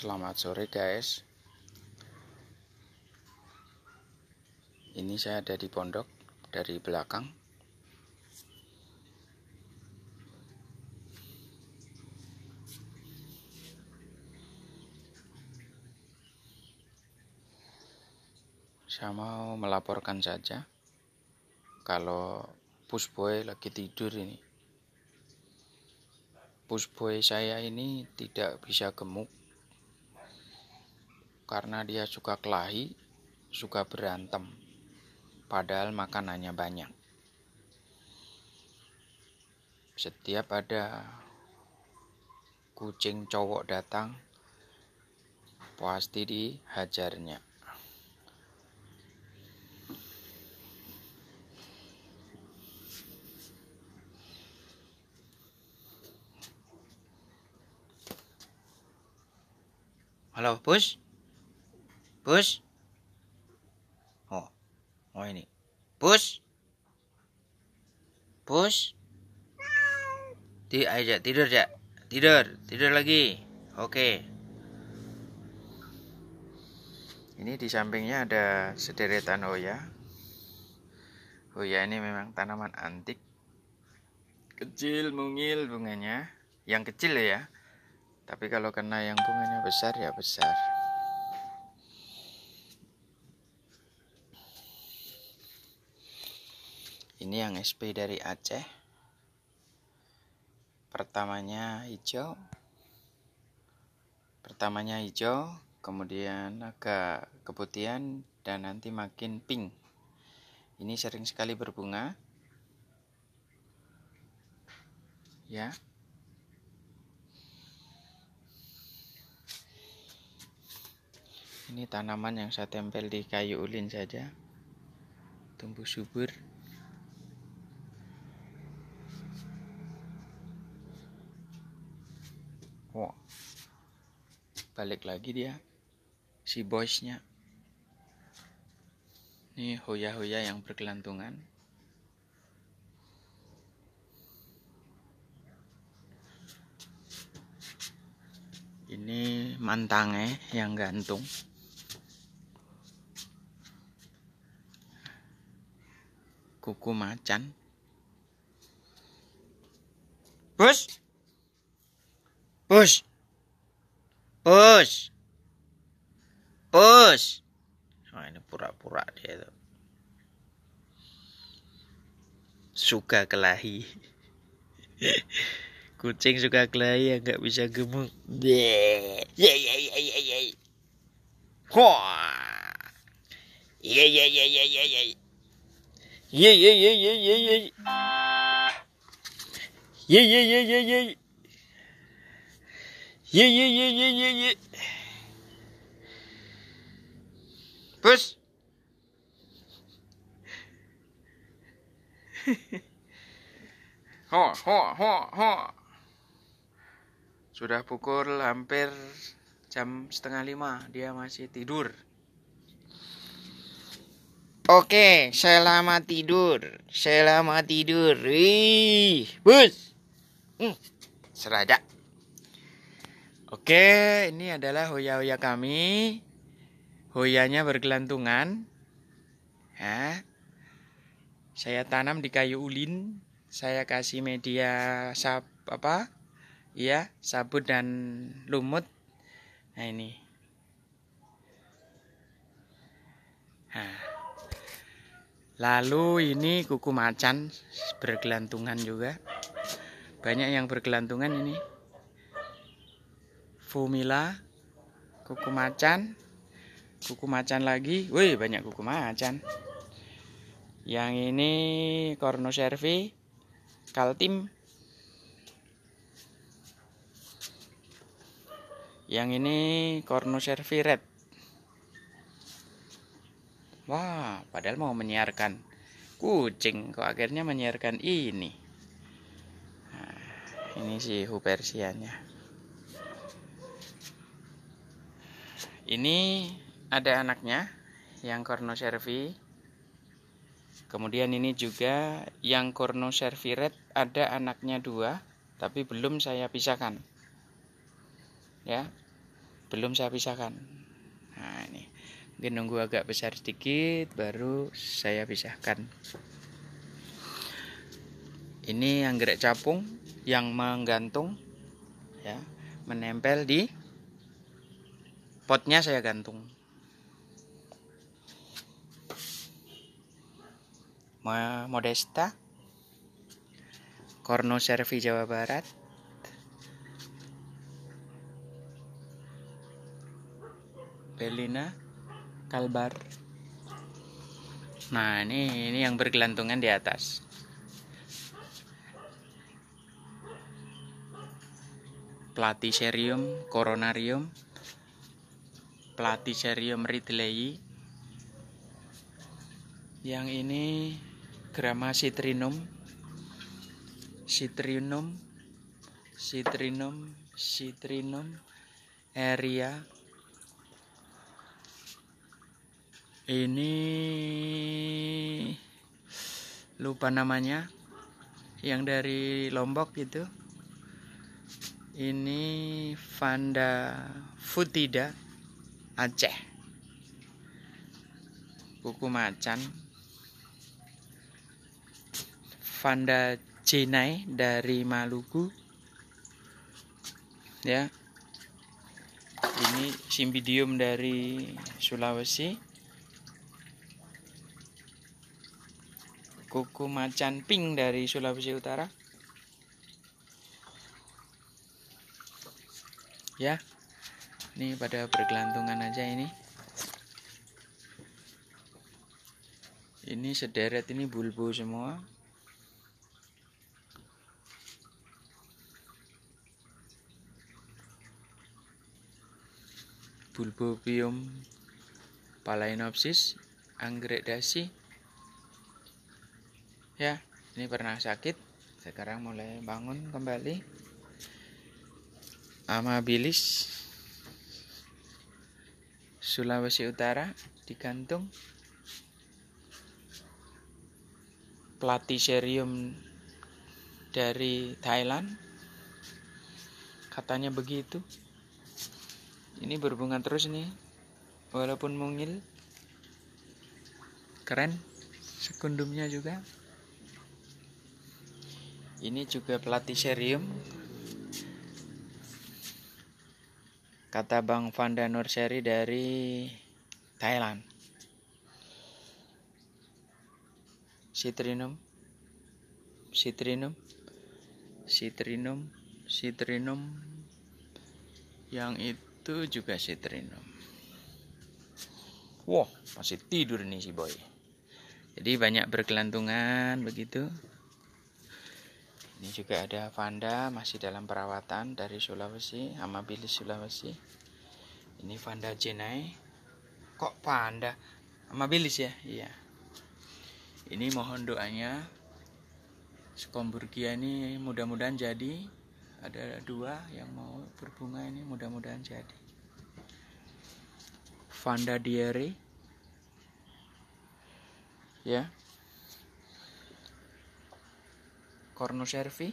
Selamat sore guys Ini saya ada di pondok Dari belakang Saya mau melaporkan saja Kalau busboy lagi tidur ini Busboy saya ini tidak bisa gemuk karena dia suka kelahi, suka berantem, padahal makanannya banyak. Setiap ada kucing cowok datang, pasti dihajarnya. Halo, Bos. Push. Oh. Oh ini. Push. Push. di aja tidur ya, Tidur, tidur lagi. Oke. Okay. Ini di sampingnya ada sederetan oh ya ini memang tanaman antik. Kecil mungil bunganya, yang kecil ya. Tapi kalau kena yang bunganya besar ya besar. ini yang SP dari Aceh pertamanya hijau pertamanya hijau kemudian agak keputihan dan nanti makin pink ini sering sekali berbunga ya ini tanaman yang saya tempel di kayu ulin saja tumbuh subur balik lagi dia si bosnya ini hoya-hoya yang berkelantungan ini mantange yang gantung kuku macan bus bus push push, Oh, ini pura-pura dia tuh. Suka kelahi. Kucing suka kelahi yang nggak bisa gemuk. ya ya ya ya ya, Ya, ya ya ya ya ya ye. Ye ye ye ye ye ye. Ye ye ye ye ye. Ye ye ye ye ye ye. Bus. ho ho ho ho. Sudah pukul hampir jam setengah lima dia masih tidur. Oke, selamat tidur, selamat tidur. Wih, bus, hmm, serada. Oke, ini adalah hoya-hoya kami. Hoyanya bergelantungan. Ya. Saya tanam di kayu ulin. Saya kasih media sab apa? Iya, sabut dan lumut. Nah, ini. Nah. Lalu ini kuku macan bergelantungan juga. Banyak yang bergelantungan ini fumila, kuku macan, kuku macan lagi. Wih, banyak kuku macan. Yang ini Korno Servi, kaltim. Yang ini Korno Servi red. Wah, padahal mau menyiarkan kucing kok akhirnya menyiarkan ini. Nah, ini si Hupersiannya. Ini ada anaknya yang corno servi Kemudian ini juga yang corno red ada anaknya dua, tapi belum saya pisahkan. Ya, belum saya pisahkan. Nah ini, mungkin nunggu agak besar sedikit baru saya pisahkan. Ini yang gerak capung yang menggantung, ya, menempel di potnya saya gantung Modesta Korno Servi Jawa Barat Belina Kalbar Nah ini, ini yang bergelantungan di atas Platiserium Coronarium pelatih Serium Ridley yang ini Gramma citrinum citrinum citrinum citrinum area ini lupa namanya yang dari Lombok gitu ini Vanda Futida Aceh kuku macan Vanda Jenai dari Maluku ya ini simbidium dari Sulawesi kuku macan pink dari Sulawesi Utara ya ini pada bergelantungan aja ini. Ini sederet ini bulbo semua. Bulbopium palainopsis anggrek dasi. Ya, ini pernah sakit, sekarang mulai bangun kembali. Amabilis Sulawesi Utara digantung platiserium dari Thailand katanya begitu ini berhubungan terus nih walaupun mungil keren sekundumnya juga ini juga platiserium kata Bang Vanda Nurseri dari Thailand. Citrinum, citrinum, citrinum, citrinum, yang itu juga citrinum. Wah, wow, masih tidur nih si boy. Jadi banyak berkelantungan begitu. Ini juga ada Vanda masih dalam perawatan dari Sulawesi, Amabilis Sulawesi. Ini Vanda Jenai. Kok Vanda? Amabilis ya? Iya. Ini mohon doanya. Skomburgia ini mudah-mudahan jadi. Ada dua yang mau berbunga ini mudah-mudahan jadi. Vanda Diary. Ya. Corno Servi,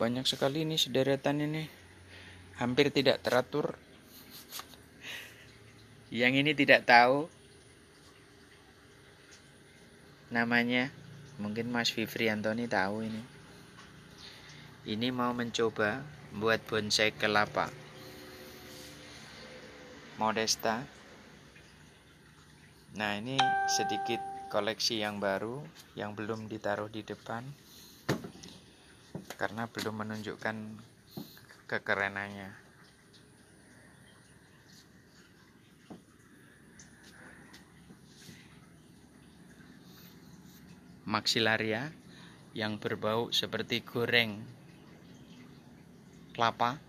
banyak sekali ini sederetan ini hampir tidak teratur yang ini tidak tahu namanya mungkin Mas Vivri Antoni tahu ini ini mau mencoba buat bonsai kelapa modesta nah ini sedikit koleksi yang baru yang belum ditaruh di depan karena belum menunjukkan kekerenannya maxillaria yang berbau seperti goreng kelapa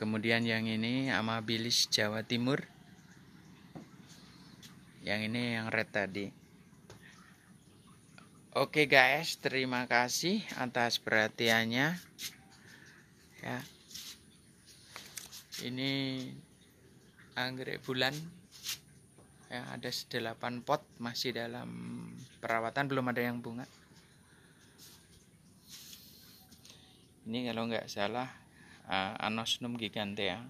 kemudian yang ini amabilis Jawa Timur yang ini yang red tadi oke guys terima kasih atas perhatiannya ya ini anggrek bulan ya ada 8 pot masih dalam perawatan belum ada yang bunga ini kalau nggak salah uh, anosnum ya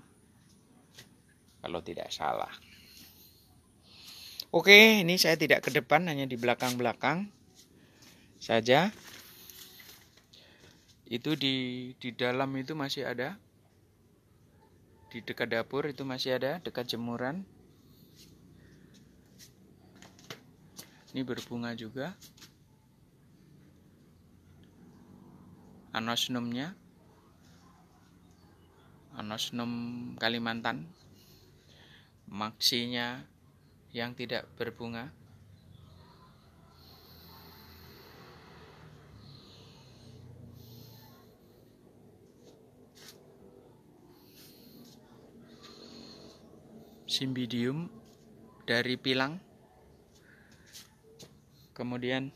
kalau tidak salah Oke, ini saya tidak ke depan, hanya di belakang-belakang saja. Itu di di dalam itu masih ada. Di dekat dapur itu masih ada, dekat jemuran. Ini berbunga juga. Anosnumnya. Anosnum Kalimantan. Maksinya yang tidak berbunga? Simbidium dari pilang. Kemudian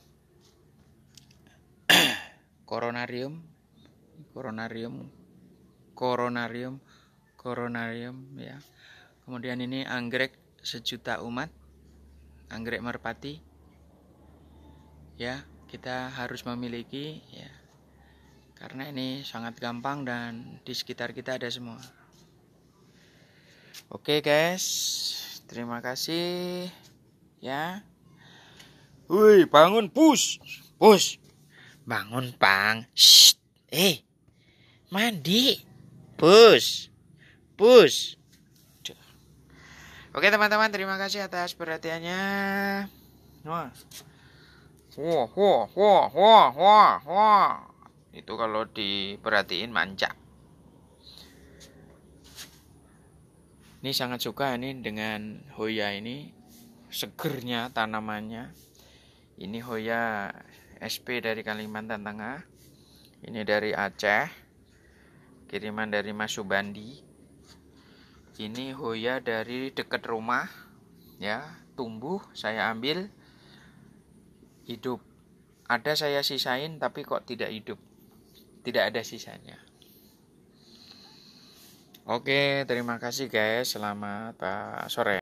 koronarium, koronarium, koronarium, koronarium ya. Kemudian ini anggrek sejuta umat anggrek merpati ya kita harus memiliki ya karena ini sangat gampang dan di sekitar kita ada semua oke guys terima kasih ya Woi bangun push push bangun pang Shh. eh mandi push push Oke teman-teman, terima kasih atas perhatiannya. Wah. Wah, wah, wah, wah, wah, Itu kalau diperhatiin mancak. Ini sangat suka ini dengan Hoya ini segernya tanamannya. Ini Hoya SP dari Kalimantan Tengah. Ini dari Aceh. Kiriman dari Mas Subandi. Ini hoya dari dekat rumah ya tumbuh saya ambil hidup ada saya sisain tapi kok tidak hidup tidak ada sisanya oke terima kasih guys selamat ah, sore